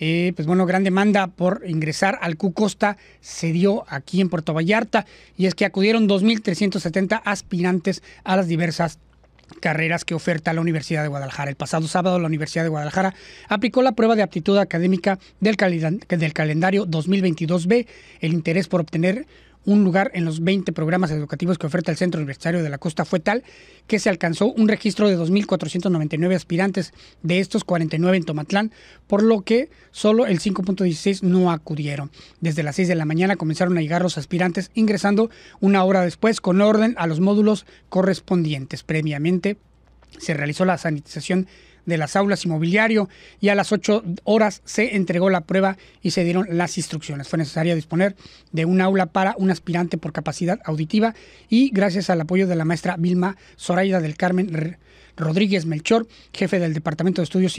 Eh, pues bueno, gran demanda por ingresar al Q Costa se dio aquí en Puerto Vallarta y es que acudieron 2.370 aspirantes a las diversas carreras que oferta la Universidad de Guadalajara. El pasado sábado la Universidad de Guadalajara aplicó la prueba de aptitud académica del, del calendario 2022B. El interés por obtener un lugar en los 20 programas educativos que oferta el Centro Universitario de la Costa fue tal que se alcanzó un registro de 2.499 aspirantes, de estos 49 en Tomatlán, por lo que solo el 5.16 no acudieron. Desde las 6 de la mañana comenzaron a llegar los aspirantes, ingresando una hora después con orden a los módulos correspondientes. Previamente se realizó la sanitización de las aulas y mobiliario y a las 8 horas se entregó la prueba y se dieron las instrucciones. Fue necesario disponer de un aula para un aspirante por capacidad auditiva y gracias al apoyo de la maestra Vilma Zoraida del Carmen Rodríguez Melchor, jefe del Departamento de Estudios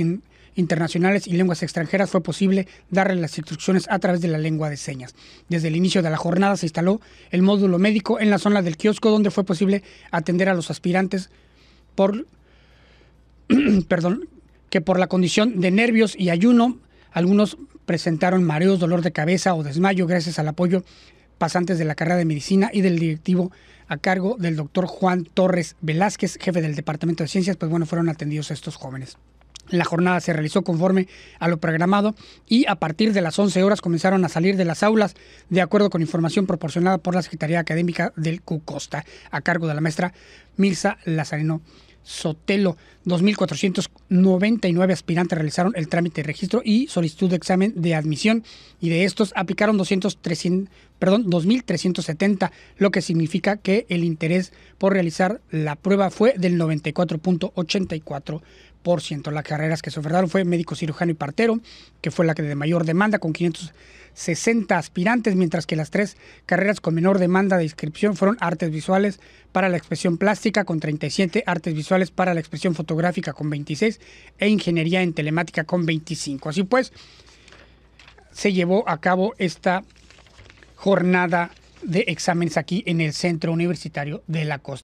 internacionales y lenguas extranjeras fue posible darle las instrucciones a través de la lengua de señas. Desde el inicio de la jornada se instaló el módulo médico en la zona del kiosco donde fue posible atender a los aspirantes por perdón, que por la condición de nervios y ayuno, algunos presentaron mareos, dolor de cabeza o desmayo gracias al apoyo pasantes de la carrera de medicina y del directivo a cargo del doctor Juan Torres Velázquez, jefe del Departamento de Ciencias, pues bueno, fueron atendidos estos jóvenes. La jornada se realizó conforme a lo programado y a partir de las 11 horas comenzaron a salir de las aulas de acuerdo con información proporcionada por la Secretaría Académica del CUCOSTA a cargo de la maestra Mirza Lazareno Sotelo. 2.499 aspirantes realizaron el trámite de registro y solicitud de examen de admisión y de estos aplicaron perdón, 2.370, lo que significa que el interés por realizar la prueba fue del 94.84%. Las carreras que se ofertaron fue médico cirujano y partero, que fue la que de mayor demanda con 560 aspirantes, mientras que las tres carreras con menor demanda de inscripción fueron artes visuales para la expresión plástica con 37, artes visuales para la expresión fotográfica con 26 e ingeniería en telemática con 25. Así pues, se llevó a cabo esta jornada de exámenes aquí en el Centro Universitario de la Costa.